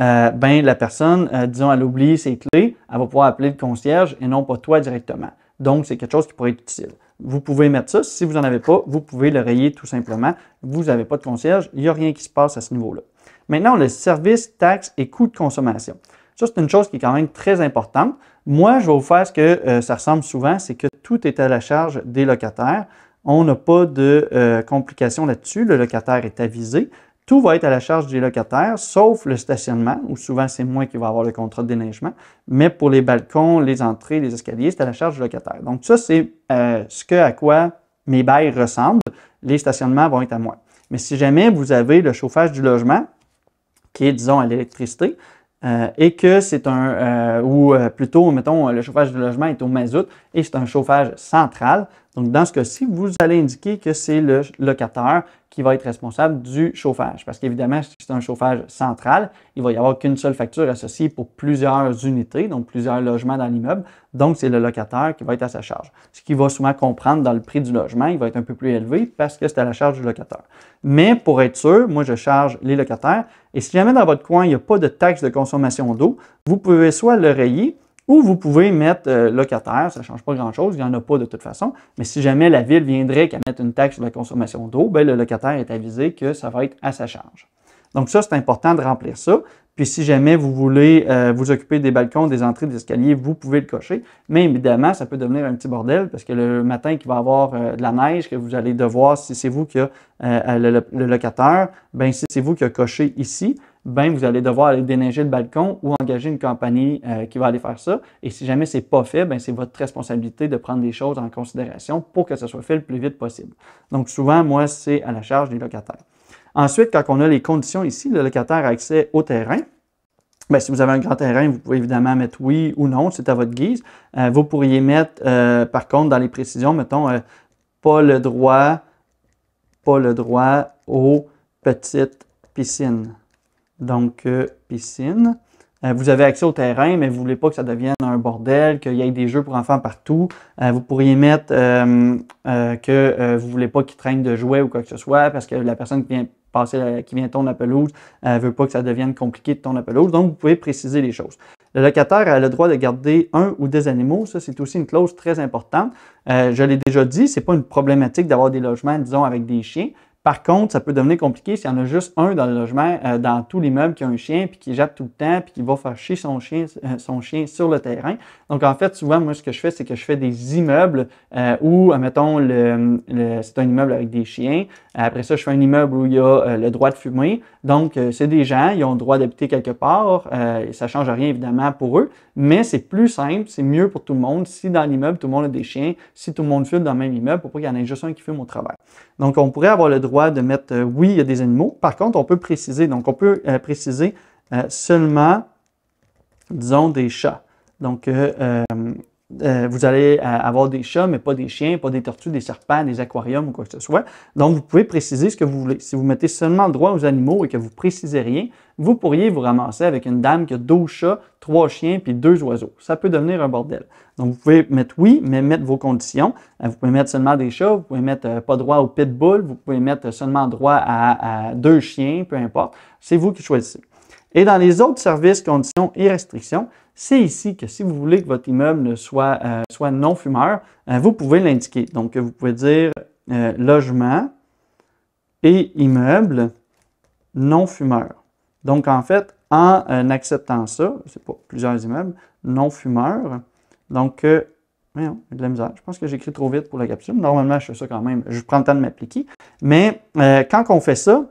euh, ben, la personne, euh, disons, elle oublie ses clés, elle va pouvoir appeler le concierge et non pas toi directement. Donc, c'est quelque chose qui pourrait être utile. Vous pouvez mettre ça. Si vous n'en avez pas, vous pouvez le rayer tout simplement. Vous n'avez pas de concierge. Il n'y a rien qui se passe à ce niveau-là. Maintenant, le service, taxes et coûts de consommation. Ça, c'est une chose qui est quand même très importante. Moi, je vais vous faire ce que euh, ça ressemble souvent, c'est que tout est à la charge des locataires. On n'a pas de euh, complications là-dessus. Le locataire est avisé. Tout va être à la charge des locataires, sauf le stationnement, où souvent c'est moi qui vais avoir le contrat de déneigement. Mais pour les balcons, les entrées, les escaliers, c'est à la charge du locataire. Donc ça, c'est euh, ce que, à quoi mes bails ressemblent. Les stationnements vont être à moi. Mais si jamais vous avez le chauffage du logement, qui est, disons, à l'électricité, euh, et que c'est un, euh, ou euh, plutôt, mettons, le chauffage de logement est au mazout et c'est un chauffage central. Donc, dans ce cas-ci, vous allez indiquer que c'est le locataire qui va être responsable du chauffage. Parce qu'évidemment, si c'est un chauffage central, il va y avoir qu'une seule facture associée pour plusieurs unités, donc plusieurs logements dans l'immeuble. Donc, c'est le locataire qui va être à sa charge. Ce qui va souvent comprendre dans le prix du logement, il va être un peu plus élevé parce que c'est à la charge du locataire. Mais pour être sûr, moi, je charge les locataires. Et si jamais dans votre coin, il n'y a pas de taxe de consommation d'eau, vous pouvez soit le rayer ou vous pouvez mettre euh, locataire, ça ne change pas grand-chose, il n'y en a pas de toute façon, mais si jamais la ville viendrait qu'à mettre une taxe sur la consommation d'eau, ben, le locataire est avisé que ça va être à sa charge. Donc ça, c'est important de remplir ça. Puis si jamais vous voulez euh, vous occuper des balcons, des entrées, des escaliers, vous pouvez le cocher. Mais évidemment, ça peut devenir un petit bordel parce que le matin qu'il va y avoir euh, de la neige, que vous allez devoir, si c'est vous qui a euh, le, locataire, ben si c'est vous qui a coché ici, ben vous allez devoir aller déneiger le balcon ou engager une compagnie qui va aller faire ça. Et si jamais c'est pas fait, ben c'est votre responsabilité de prendre les choses en considération pour que ce soit fait le plus vite possible. Donc souvent, moi, c'est à la charge du locataire. Ensuite, quand on a les conditions ici, le locataire a accès au terrain. Ben, si vous avez un grand terrain, vous pouvez évidemment mettre oui ou non, c'est à votre guise. Euh, vous pourriez mettre, euh, par contre, dans les précisions, mettons, euh, pas le droit, pas le droit aux petites piscines. Donc, piscine. vous avez accès au terrain, mais vous ne voulez pas que ça devienne un bordel, qu'il y ait des jeux pour enfants partout. vous pourriez mettre que vous ne voulez pas qu'ils traînent de jouets ou quoi que ce soit, parce que la personne qui vient qui vient ton la pelouse, ne veut pas que ça devienne compliqué de ton la pelouse. Donc, vous pouvez préciser les choses. Le locataire a le droit de garder un ou des animaux. Ça, c'est aussi une clause très importante. Euh, je l'ai déjà dit, ce n'est pas une problématique d'avoir des logements, disons, avec des chiens. Par contre, ça peut devenir compliqué s'il y en a juste un dans le logement, euh, dans tout l'immeuble qui a un chien, puis qui jette tout le temps, puis qui va faire chier son chien, euh, son chien sur le terrain. Donc, en fait, souvent, moi, ce que je fais, c'est que je fais des immeubles euh, où, mettons, le, c'est un immeuble avec des chiens. Après ça, je fais un immeuble où il y a le droit de fumer. Donc, c'est des gens, ils ont le droit d'habiter quelque part. et ça change rien, évidemment, pour eux. Mais c'est plus simple, c'est mieux pour tout le monde si dans l'immeuble, tout le monde a des chiens, si tout le monde fume dans le même immeuble, pour pas qu'il y en ait juste un qui fume au travail. Donc, on pourrait avoir le droit de mettre euh, oui, il y a des animaux. Par contre, on peut préciser. Donc, on peut euh, préciser euh, seulement, disons, des chats. Donc, euh, vous allez euh, avoir des chats, mais pas des chiens, pas des tortues, des serpents, des aquariums ou quoi que ce soit. Donc, vous pouvez préciser ce que vous voulez. Si vous mettez seulement droit aux animaux et que vous précisez rien, vous pourriez vous ramasser avec une dame qui a deux chats, trois chiens puis deux oiseaux. Ça peut devenir un bordel. Donc, vous pouvez mettre oui, mais mettre vos conditions. Euh, vous pouvez mettre seulement des chats, vous pouvez mettre pas droit au pitbull, vous pouvez mettre seulement droit à deux chiens, peu importe. C'est vous qui choisissez. Et dans les autres services, conditions et restrictions, c'est ici que si vous voulez que votre immeuble euh, soit, non fumeur, euh, vous pouvez l'indiquer. Donc, vous pouvez dire euh, logement et immeuble non fumeur. Donc, en fait, en acceptant ça, c'est pas plusieurs immeubles, non fumeur. Donc, voyons, de la misère. Je pense que j'écris trop vite pour la capsule. Normalement, je fais ça quand même. Je prends le temps de m'appliquer. Mais quand on fait ça,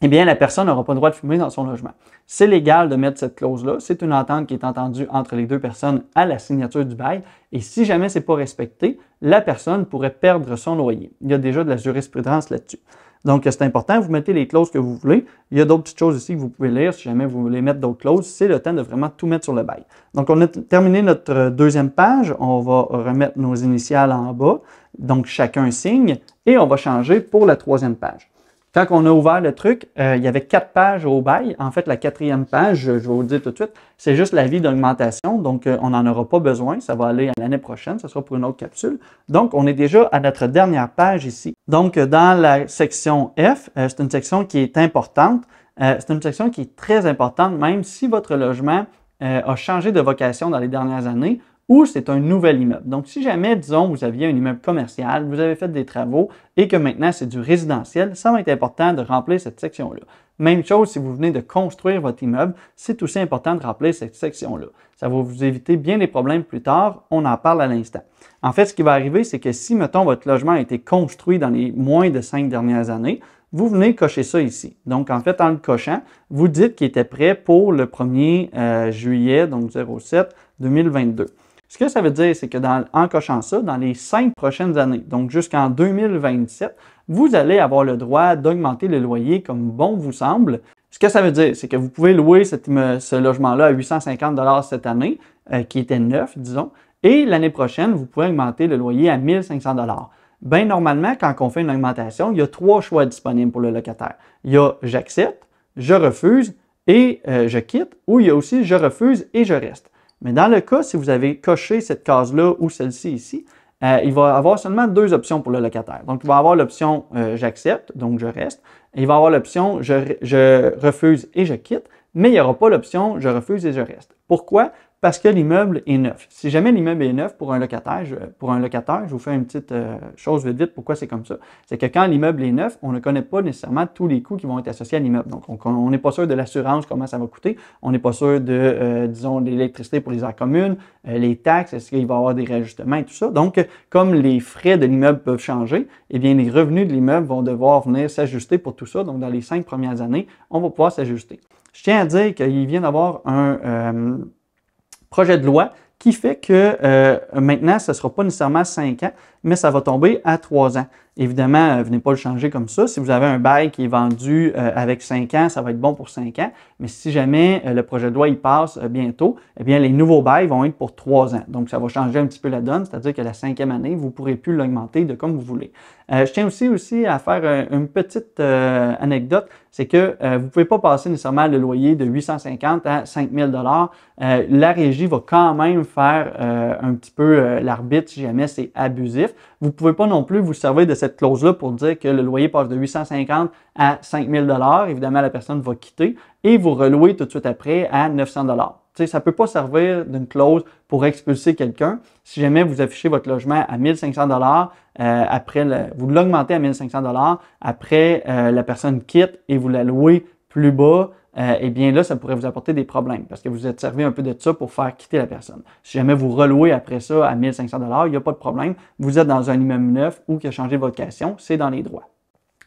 eh bien, la personne n'aura pas le droit de fumer dans son logement. C'est légal de mettre cette clause-là. C'est une entente qui est entendue entre les deux personnes à la signature du bail. Et si jamais ce n'est pas respecté, la personne pourrait perdre son loyer. Il y a déjà de la jurisprudence là-dessus. Donc, c'est important. Vous mettez les clauses que vous voulez. Il y a d'autres petites choses ici que vous pouvez lire si jamais vous voulez mettre d'autres clauses. C'est le temps de vraiment tout mettre sur le bail. Donc, on a terminé notre euh, deuxième page. On va remettre nos initiales en bas. Donc, chacun signe. Et on va changer pour la troisième page. Quand on a ouvert le truc, euh, il y avait quatre pages au bail. En fait, la quatrième page, je vais vous le dire tout de suite, c'est juste l'avis d'augmentation. Donc, euh, on n'en aura pas besoin. Ça va aller à l'année prochaine. ce sera pour une autre capsule. Donc, on est déjà à notre dernière page ici. Donc, euh, dans la section F, c'est une section qui est importante. c'est une section qui est très importante, même si votre logement a changé de vocation dans les dernières années ou c'est un nouvel immeuble. Donc, si jamais, disons, vous aviez un immeuble commercial, vous avez fait des travaux et que maintenant c'est du résidentiel, ça va être important de remplir cette section-là. Même chose si vous venez de construire votre immeuble, c'est aussi important de remplir cette section-là. Ça va vous éviter bien des problèmes plus tard, on en parle à l'instant. En fait, ce qui va arriver, c'est que si, mettons, votre logement a été construit dans les moins de cinq dernières années, vous venez cocher ça ici. Donc, en fait, en le cochant, vous dites qu'il était prêt pour le 1er euh, juillet, donc 07 2022. Ce que ça veut dire, c'est que dans, en cochant ça, dans les cinq prochaines années, donc jusqu'en 2027, vous allez avoir le droit d'augmenter le loyer comme bon vous semble. Ce que ça veut dire, c'est que vous pouvez louer euh, ce logement-là à 850 cette année, euh, qui était neuf, disons, et l'année prochaine, vous pouvez augmenter le loyer à 1500 Bien normalement, quand on fait une augmentation, il y a trois choix disponibles pour le locataire. Il y a j'accepte, je refuse et euh, je quitte, ou il y a aussi je refuse et je reste. Mais dans le cas, si vous avez coché cette case-là ou celle-ci ici, euh, il va avoir seulement deux options pour le locataire. Donc, il va avoir l'option euh, j'accepte, donc je reste. il va avoir l'option je, je, refuse et je quitte, mais il n'y aura pas l'option je refuse et je reste. Pourquoi? parce que l'immeuble est neuf. Si jamais l'immeuble est neuf pour un locataire, je, pour un locataire, je vous fais une petite euh, chose vite vite pourquoi c'est comme ça. C'est que quand l'immeuble est neuf, on ne connaît pas nécessairement tous les coûts qui vont être associés à l'immeuble. Donc on n'est pas sûr de l'assurance, comment ça va coûter, on n'est pas sûr de, euh, disons, l'électricité pour les aires communes, euh, les taxes, est-ce qu'il va y avoir des réajustements et tout ça. Donc comme les frais de l'immeuble peuvent changer, eh bien les revenus de l'immeuble vont devoir venir s'ajuster pour tout ça. Donc dans les cinq premières années, on va pouvoir s'ajuster. Je tiens à dire qu'il vient d'avoir un projet de loi qui fait que euh, maintenant, ce ne sera pas nécessairement 5 ans, mais ça va tomber à 3 ans. Évidemment, ne euh, venez pas le changer comme ça. Si vous avez un bail qui est vendu euh, avec 5 ans, ça va être bon pour 5 ans mais si jamais euh, le projet de loi y passe euh, bientôt, eh bien, les nouveaux bails vont être pour trois ans. Donc, ça va changer un petit peu la donne, c'est-à-dire que la cinquième année, vous ne pourrez plus l'augmenter de comme vous voulez. Euh, je tiens aussi, aussi à faire une petite anecdote, c'est que vous ne pouvez pas passer nécessairement le loyer de 850 à 5000 dollars. La régie va quand même faire un petit peu l'arbitre si jamais c'est abusif. Vous ne pouvez pas non plus vous servir de cette clause-là pour dire que le loyer passe de 850 à 5000 dollars. Évidemment, la personne va quitter et vous relouez tout de suite après à 900 dollars. Ça ne peut pas servir d'une clause pour expulser quelqu'un. Si jamais vous affichez votre logement à 1500 dollars, euh, après le, vous l'augmentez à 1500 dollars, après euh, la personne quitte et vous la louez plus bas, euh, eh bien là, ça pourrait vous apporter des problèmes parce que vous êtes servi un peu de ça pour faire quitter la personne. Si jamais vous relouez après ça à 1500 dollars, il n'y a pas de problème. Vous êtes dans un immeuble neuf ou qui a changé votre vocation, c'est dans les droits.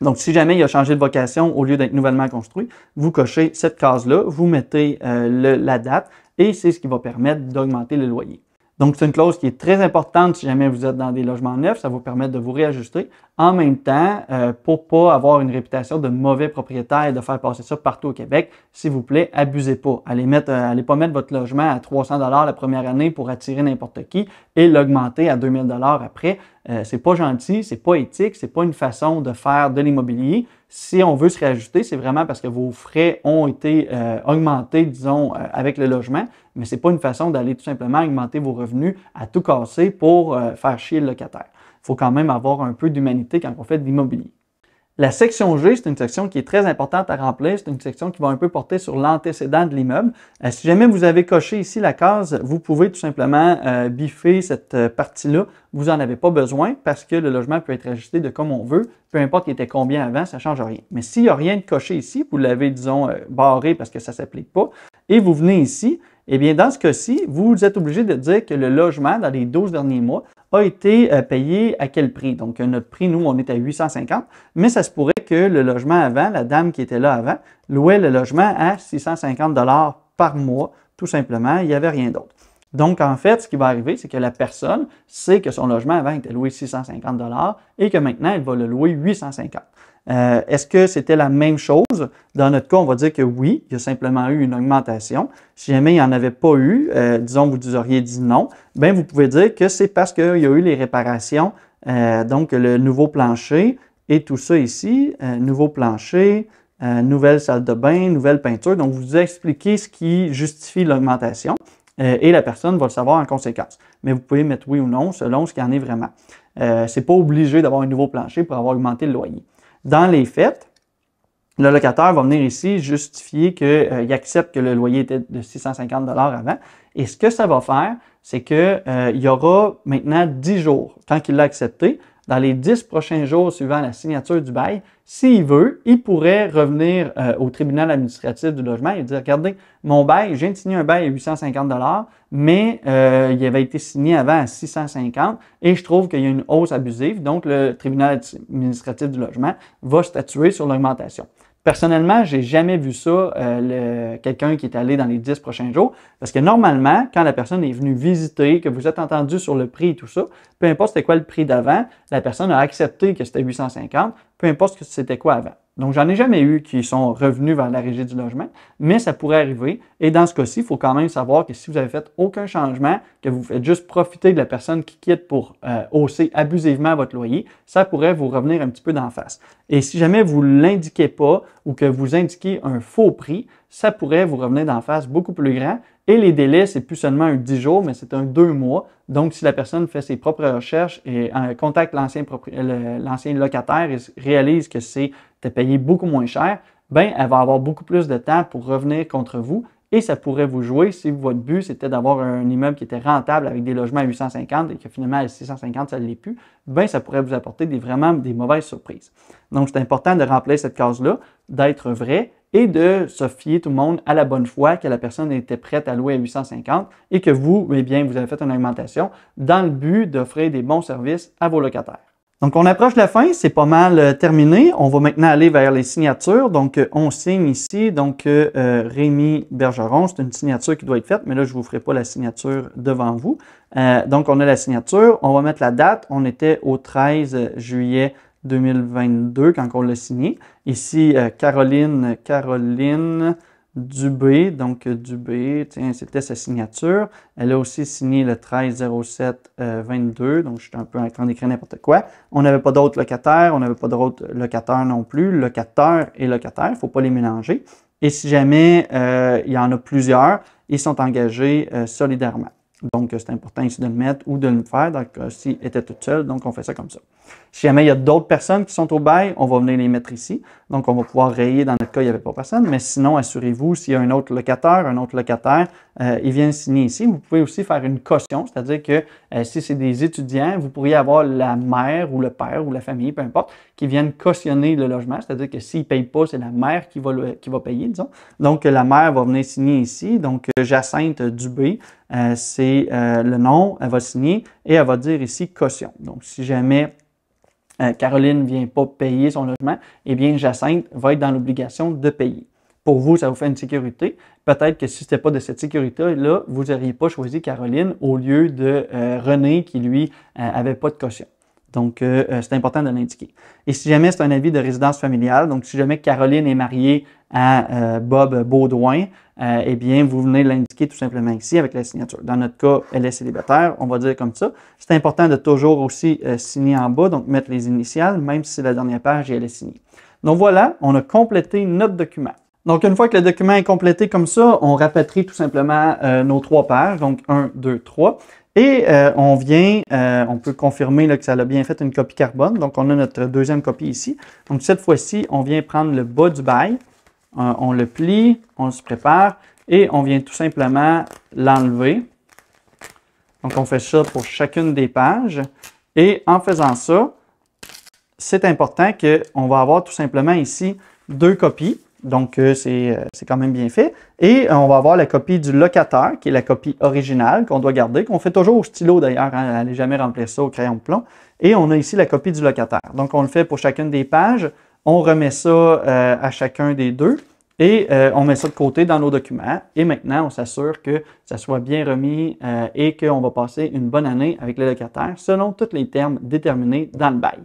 Donc, si jamais il a changé de vocation au lieu d'être nouvellement construit, vous cochez cette case-là, vous mettez euh, la date et c'est ce qui va permettre d'augmenter le loyer. Donc, c'est une clause qui est très importante si jamais vous êtes dans des logements neufs. Ça vous permet de vous réajuster. En même temps, euh, pour pas avoir une réputation de mauvais propriétaire et de faire passer ça partout au Québec, s'il vous plaît, abusez pas. Allez, euh, pas mettre votre logement à 300 la première année pour attirer n'importe qui et l'augmenter à 2000 après. Euh, c'est pas gentil, c'est pas éthique, c'est pas une façon de faire de l'immobilier. Si on veut se réajuster, c'est vraiment parce que vos frais ont été euh, augmentés, disons, euh, avec le logement, mais c'est pas une façon d'aller tout simplement augmenter vos revenus à tout casser pour faire chier le locataire. Il faut quand même avoir un peu d'humanité quand on fait de l'immobilier. La section G, c'est une section qui est très importante à remplir. C'est une section qui va un peu porter sur l'antécédent de l'immeuble. Euh, si jamais vous avez coché ici la case, vous pouvez tout simplement euh, biffer cette euh, partie-là. Vous n'en avez pas besoin parce que le logement peut être ajusté de comme on veut. Peu importe qu'il était combien avant, ça ne change rien. Mais s'il n'y a rien de coché ici, vous l'avez, disons, barré parce que ça ne s'applique pas, et vous venez ici, eh bien, dans ce cas-ci, vous êtes obligé de dire que le logement dans les 12 derniers mois a été euh, payé à quel prix. Donc, euh, notre prix, nous, on est à 850, mais ça se pourrait que le logement avant, la dame qui était là avant, louait le logement à 650 dollars par mois, tout simplement, il n'y avait rien d'autre. Donc, en fait, ce qui va arriver, c'est que la personne sait que son logement avant était loué 650 et que maintenant, elle va le louer 850. Euh, est-ce que c'était la même chose? Dans notre cas, on va dire que oui, il y a simplement eu une augmentation. Si jamais il n'y en avait pas eu, euh, disons disons vous auriez dit non, bien vous pouvez dire que c'est parce qu'il y a eu les réparations, euh, donc le nouveau plancher et tout ça ici, nouveau plancher, nouvelle salle de bain, nouvelle peinture. Donc vous expliquez ce qui justifie l'augmentation et la personne va le savoir en conséquence. Mais vous pouvez mettre oui ou non selon ce qu'il y en est vraiment. Ce n'est pas obligé d'avoir un nouveau plancher pour avoir augmenté le loyer. Dans les faits, le locataire va venir ici justifier qu'il euh, accepte que le loyer était de 650 dollars avant. Et ce que ça va faire, c'est que euh, il y aura maintenant 10 jours. Tant qu'il l'a accepté, dans les 10 prochains jours suivant la signature du bail, s'il veut, il pourrait revenir euh, au tribunal administratif du logement et dire, regardez, mon bail, j'ai signé un bail à 850 dollars, mais euh, il avait été signé avant à 650 et je trouve qu'il y a une hausse abusive, donc le tribunal administratif du logement va statuer sur l'augmentation. Personnellement, j'ai jamais vu ça, euh, quelqu'un qui est allé dans les 10 prochains jours, parce que normalement, quand la personne est venue visiter, que vous êtes entendu sur le prix et tout ça, peu importe c'était quoi le prix d'avant, la personne a accepté que c'était 850, peu importe que c'était quoi avant. Donc, j'en ai jamais eu qui sont revenus vers la régie du logement, mais ça pourrait arriver. Et dans ce cas-ci, il faut quand même savoir que si vous avez fait aucun changement, que vous faites juste profiter de la personne qui quitte pour euh, hausser abusivement votre loyer, ça pourrait vous revenir un petit peu d'en face. Et si jamais vous ne l'indiquez pas ou que vous indiquez un faux prix, ça pourrait vous revenir d'en face beaucoup plus grand. Et les délais, c'est plus seulement un 10 jours, mais c'est un 2 mois. Donc, si la personne fait ses propres recherches et euh, contacte l'ancien locataire et réalise que c'est t'as payé beaucoup moins cher, ben, elle va avoir beaucoup plus de temps pour revenir contre vous et ça pourrait vous jouer si votre but c'était d'avoir un immeuble qui était rentable avec des logements à 850 et que finalement à 650 ça ne l'est plus, ben ça pourrait vous apporter des, vraiment des mauvaises surprises. Donc c'est important de remplir cette case-là, d'être vrai et de se fier tout le monde à la bonne foi que la personne était prête à louer à 850 et que vous, eh bien, vous avez fait une augmentation dans le but d'offrir des bons services à vos locataires. Donc, on approche la fin, c'est pas mal euh, terminé. On va maintenant aller vers les signatures. Donc, euh, on signe ici. Donc, euh, Rémi Bergeron, c'est une signature qui doit être faite, mais là, je ne vous ferai pas la signature devant vous. donc, on a la signature. On va mettre la date. On était au 13 juillet 2022 quand on l'a signé. Ici, Caroline, Caroline Dubé, donc euh, Dubé, tiens, c'était sa signature. Elle a aussi signé le 1307 22 euh, donc je suis un peu en train d'écrire n'importe quoi. On n'avait pas d'autres locataires, on n'avait pas d'autres locataires non plus. Locateur et locataire, il ne faut pas les mélanger. Et si jamais euh, il y en a plusieurs, ils sont engagés solidairement. Donc, c'est important ici de le mettre ou de le faire. Donc, s'il était tout seul, donc on fait ça comme ça. Si jamais il y a d'autres personnes qui sont au bail, on va venir les mettre ici. Donc, on va pouvoir rayer. Dans notre cas, il n'y avait pas personne. Mais sinon, assurez-vous, s'il y a un autre locataire, un autre locataire, euh, il vient signer ici. Vous pouvez aussi faire une caution, c'est-à-dire que euh, si c'est des étudiants, vous pourriez avoir la mère ou le père ou la famille, peu importe, qui viennent cautionner le logement. C'est-à-dire que s'ils ne payent pas, c'est la mère qui va, qui va payer, disons. Donc, la mère va venir signer ici. Donc, euh, Jacinthe Dubé, euh, c'est le nom, elle va signer et elle va dire ici caution. Donc, si jamais euh, Caroline ne vient pas payer son logement, eh bien, Jacinthe va être dans l'obligation de payer. Pour vous, ça vous fait une sécurité. Peut-être que si ce n'était pas de cette sécurité-là, vous n'auriez pas choisi Caroline au lieu de euh, René qui, lui, n'avait euh, avait pas de caution. Donc, euh, euh, c'est important de l'indiquer. Et si jamais c'est un avis de résidence familiale, donc si jamais Caroline est mariée à euh, Bob Baudouin, eh bien, vous venez l'indiquer tout simplement ici avec la signature. Dans notre cas, elle est célibataire, on va dire comme ça. C'est important de toujours aussi signer en bas, donc mettre les initiales, même si c'est la dernière page et elle est signée. Donc voilà, on a complété notre document. Donc, une fois que le document est complété comme ça, on rapatrie tout simplement nos trois paires, donc 1, 2, 3. Et euh, on vient, euh, on peut confirmer que ça a bien fait une copie carbone. Donc, on a notre deuxième copie ici. Donc, cette fois-ci, on vient prendre le bas du bail. Euh, on le plie, on se prépare et on vient tout simplement l'enlever. Donc, on fait ça pour chacune des pages. Et en faisant ça, c'est important qu'on va avoir tout simplement ici deux copies. Donc, euh, euh, c'est quand même bien fait. Et euh, on va avoir la copie du locataire, qui est la copie originale qu'on doit garder, qu'on fait toujours au stylo d'ailleurs, on hein, n'est jamais remplir ça au crayon de plomb. Et on a ici la copie du locataire. Donc, on le fait pour chacune des pages. On remet ça à chacun des deux et on met ça de côté dans nos documents. Et maintenant, on s'assure que ça soit bien remis et qu'on va passer une bonne année avec le locataire selon tous les termes déterminés dans le bail.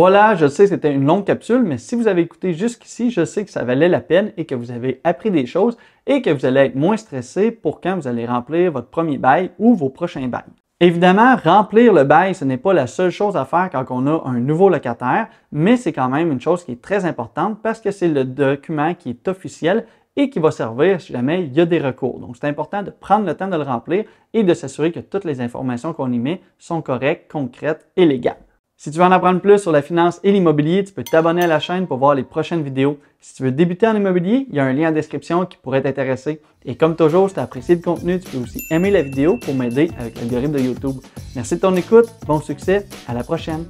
Voilà, je sais que c'était une longue capsule, mais si vous avez écouté jusqu'ici, je sais que ça valait la peine et que vous avez appris des choses et que vous allez être moins stressé pour quand vous allez remplir votre premier bail ou vos prochains bails. Évidemment, remplir le bail, ce n'est pas la seule chose à faire quand on a un nouveau locataire, mais c'est quand même une chose qui est très importante parce que c'est le document qui est officiel et qui va servir si jamais il y a des recours. Donc, c'est important de prendre le temps de le remplir et de s'assurer que toutes les informations qu'on y met sont correctes, concrètes et légales. Si tu veux en apprendre plus sur la finance et l'immobilier, tu peux t'abonner à la chaîne pour voir les prochaines vidéos. Si tu veux débuter en immobilier, il y a un lien en description qui pourrait t'intéresser. Et comme toujours, si tu as apprécié le contenu, tu peux aussi aimer la vidéo pour m'aider avec l'algorithme de YouTube. Merci de ton écoute, bon succès, à la prochaine!